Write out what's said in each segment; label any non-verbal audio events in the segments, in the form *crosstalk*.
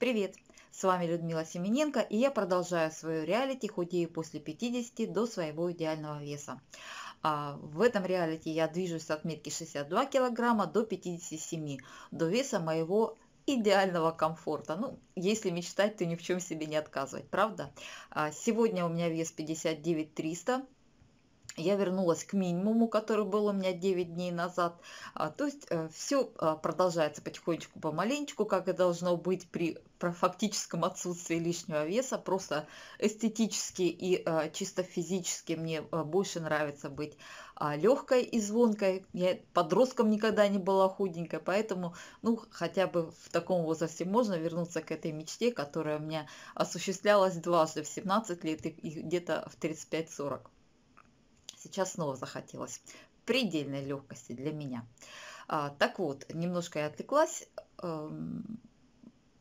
Привет! С вами Людмила Семененко и я продолжаю свою реалити «Худею после 50 до своего идеального веса». А, в этом реалити я движусь с отметки 62 килограмма до 57, до веса моего идеального комфорта. Ну, если мечтать, то ни в чем себе не отказывать, правда? А, сегодня у меня вес 59 300, я вернулась к минимуму, который был у меня 9 дней назад. А, то есть э, все а, продолжается потихонечку, помаленечку, как и должно быть при фактическом отсутствии лишнего веса. Просто эстетически и а, чисто физически мне больше нравится быть легкой и звонкой. Я подростком никогда не была худенькой, поэтому, ну, хотя бы в таком возрасте можно вернуться к этой мечте, которая у меня осуществлялась дважды в 17 лет и где-то в 35-40. Сейчас снова захотелось. Предельной легкости для меня. А, так вот, немножко я отвлеклась. Эм,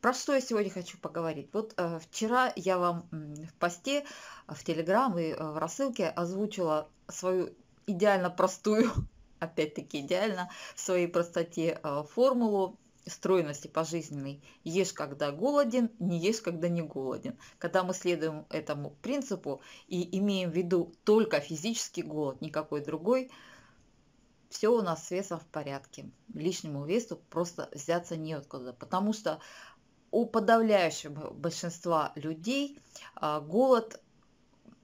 про что я сегодня хочу поговорить? Вот э, вчера я вам в посте, э, в Телеграм и э, в рассылке озвучила свою идеально простую, *laughs* опять-таки идеально, в своей простоте э, формулу стройности пожизненной «Ешь, когда голоден, не ешь, когда не голоден». Когда мы следуем этому принципу и имеем в виду только физический голод, никакой другой, все у нас с весом в порядке. Лишнему весу просто взяться неоткуда, потому что у подавляющего большинства людей а, голод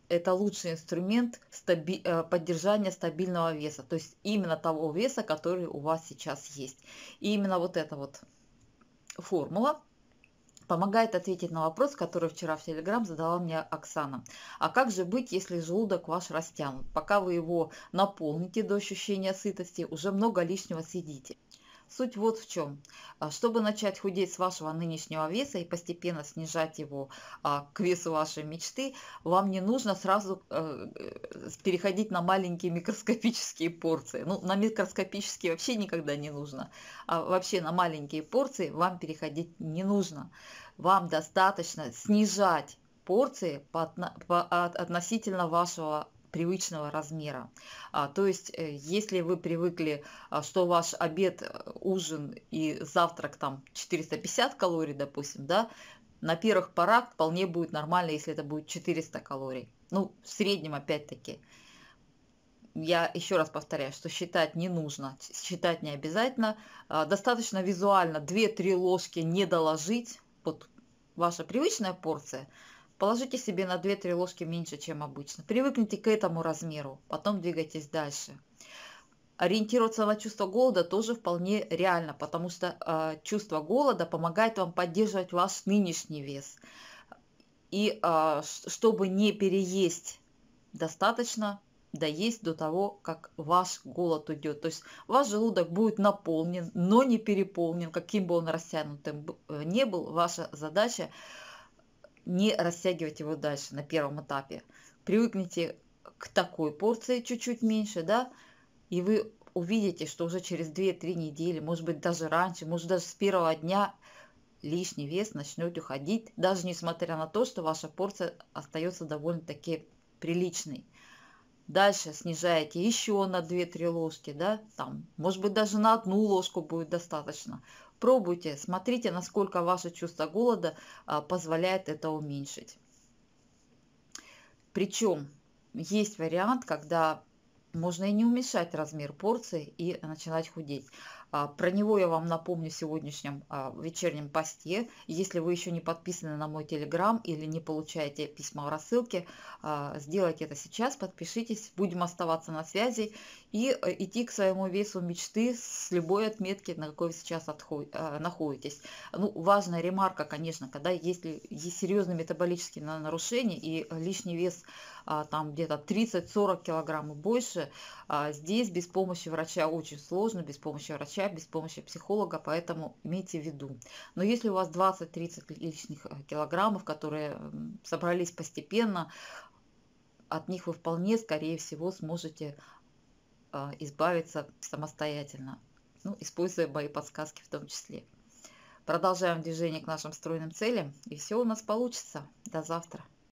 это лучший инструмент стаби э, поддержания стабильного веса, то есть именно того веса, который у вас сейчас есть. И именно вот эта вот формула помогает ответить на вопрос, который вчера в Телеграм задала мне Оксана. А как же быть, если желудок ваш растянут? Пока вы его наполните до ощущения сытости, уже много лишнего съедите. Суть вот в чем. А, чтобы начать худеть с вашего нынешнего веса и постепенно снижать его а, к весу вашей мечты, вам не нужно сразу э, э, переходить на маленькие микроскопические порции. Ну, на микроскопические вообще никогда не нужно. А вообще на маленькие порции вам переходить не нужно. Вам достаточно снижать порции по, по, относительно вашего привычного размера. А, то есть, э, если вы привыкли, а, что ваш обед, э, ужин и завтрак там 450 калорий, допустим, да, на первых порах вполне будет нормально, если это будет 400 калорий. Ну, в среднем опять-таки. Я еще раз повторяю, что считать не нужно, считать не обязательно. А, достаточно визуально 2-3 ложки не доложить, вот ваша привычная порция – Положите себе на 2-3 ложки меньше, чем обычно. Привыкните к этому размеру, потом двигайтесь дальше. Ориентироваться на чувство голода тоже вполне реально, потому что э, чувство голода помогает вам поддерживать ваш нынешний вес. И э, чтобы не переесть, достаточно доесть до того, как ваш голод уйдет. То есть ваш желудок будет наполнен, но не переполнен, каким бы он растянутым э, не был. Ваша задача не растягивать его дальше на первом этапе. Привыкните к такой порции, чуть-чуть меньше, да, и вы увидите, что уже через 2-3 недели, может быть, даже раньше, может, даже с первого дня лишний вес начнет уходить, даже несмотря на то, что ваша порция остается довольно-таки приличной. Дальше снижаете еще на 2-3 ложки, да, там, может быть, даже на одну ложку будет достаточно. Пробуйте, смотрите, насколько ваше чувство голода а, позволяет это уменьшить. Причем есть вариант, когда можно и не уменьшать размер порции и начинать худеть. А, про него я вам напомню в сегодняшнем а, вечернем посте. Если вы еще не подписаны на мой телеграм или не получаете письма в рассылке, а, сделайте это сейчас, подпишитесь, будем оставаться на связи и э, идти к своему весу мечты с любой отметки, на какой вы сейчас находитесь. Ну, важная ремарка, конечно, когда если есть серьезные метаболические нарушения и лишний вес там где-то 30-40 килограмм и больше, здесь без помощи врача очень сложно, без помощи врача врача, без помощи психолога, поэтому имейте в виду. Но если у вас 20-30 лишних э, килограммов, которые собрались постепенно, от них вы вполне, скорее всего, сможете а, избавиться самостоятельно, ну, используя мои подсказки в том числе. Продолжаем движение к нашим стройным целям, и все у нас получится. До завтра!